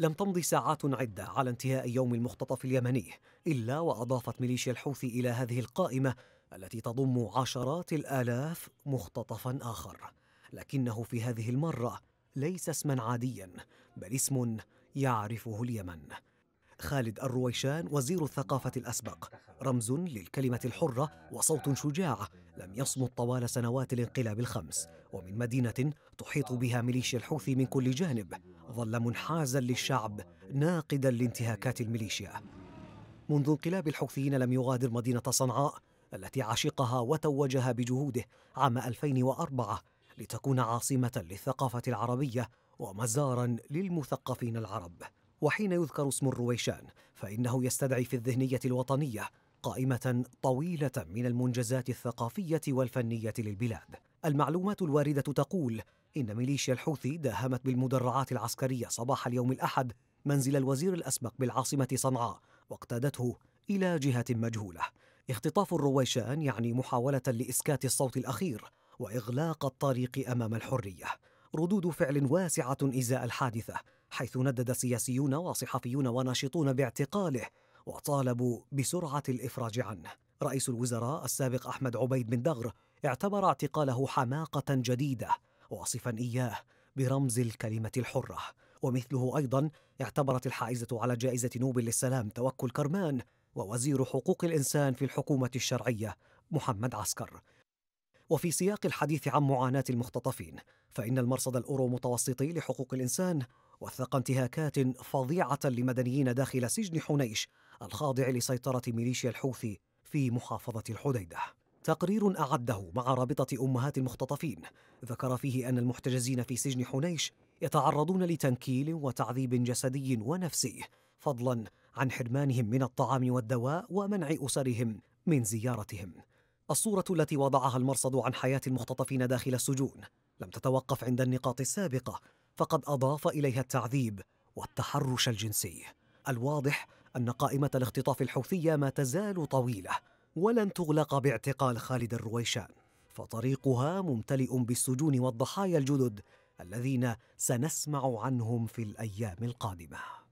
لم تمض ساعات عدة على انتهاء يوم المختطف اليمني إلا وأضافت ميليشيا الحوثي إلى هذه القائمة التي تضم عشرات الآلاف مختطفا آخر لكنه في هذه المرة ليس اسما عاديا بل اسم يعرفه اليمن خالد الرويشان وزير الثقافة الأسبق رمز للكلمة الحرة وصوت شجاع لم يصمت طوال سنوات الانقلاب الخمس ومن مدينة تحيط بها ميليشيا الحوثي من كل جانب ظل منحازا للشعب ناقدا لانتهاكات الميليشيا منذ انقلاب الحوثيين لم يغادر مدينة صنعاء التي عشقها وتوجها بجهوده عام 2004 لتكون عاصمة للثقافة العربية ومزارا للمثقفين العرب وحين يذكر اسم الرويشان فإنه يستدعي في الذهنية الوطنية قائمة طويلة من المنجزات الثقافية والفنية للبلاد المعلومات الواردة تقول إن ميليشيا الحوثي داهمت بالمدرعات العسكرية صباح اليوم الأحد منزل الوزير الأسبق بالعاصمة صنعاء واقتادته إلى جهة مجهولة اختطاف الرويشان يعني محاولة لإسكات الصوت الأخير وإغلاق الطريق أمام الحرية ردود فعل واسعة إزاء الحادثة حيث ندد سياسيون وصحفيون وناشطون باعتقاله وطالبوا بسرعة الإفراج عنه رئيس الوزراء السابق أحمد عبيد بن دغر اعتبر اعتقاله حماقة جديدة واصفا إياه برمز الكلمة الحرة ومثله أيضا اعتبرت الحائزة على جائزة نوبل للسلام توكل كرمان ووزير حقوق الإنسان في الحكومة الشرعية محمد عسكر وفي سياق الحديث عن معاناة المختطفين فإن المرصد الأورو متوسطي لحقوق الإنسان وثق انتهاكات فظيعة لمدنيين داخل سجن حنيش الخاضع لسيطرة ميليشيا الحوثي في محافظة الحديدة تقرير أعده مع رابطة أمهات المختطفين ذكر فيه أن المحتجزين في سجن حنيش يتعرضون لتنكيل وتعذيب جسدي ونفسي فضلا عن حرمانهم من الطعام والدواء ومنع أسرهم من زيارتهم الصورة التي وضعها المرصد عن حياة المختطفين داخل السجون لم تتوقف عند النقاط السابقة فقد أضاف إليها التعذيب والتحرش الجنسي الواضح أن قائمة الاختطاف الحوثية ما تزال طويلة ولن تغلق باعتقال خالد الرويشان فطريقها ممتلئ بالسجون والضحايا الجدد الذين سنسمع عنهم في الايام القادمه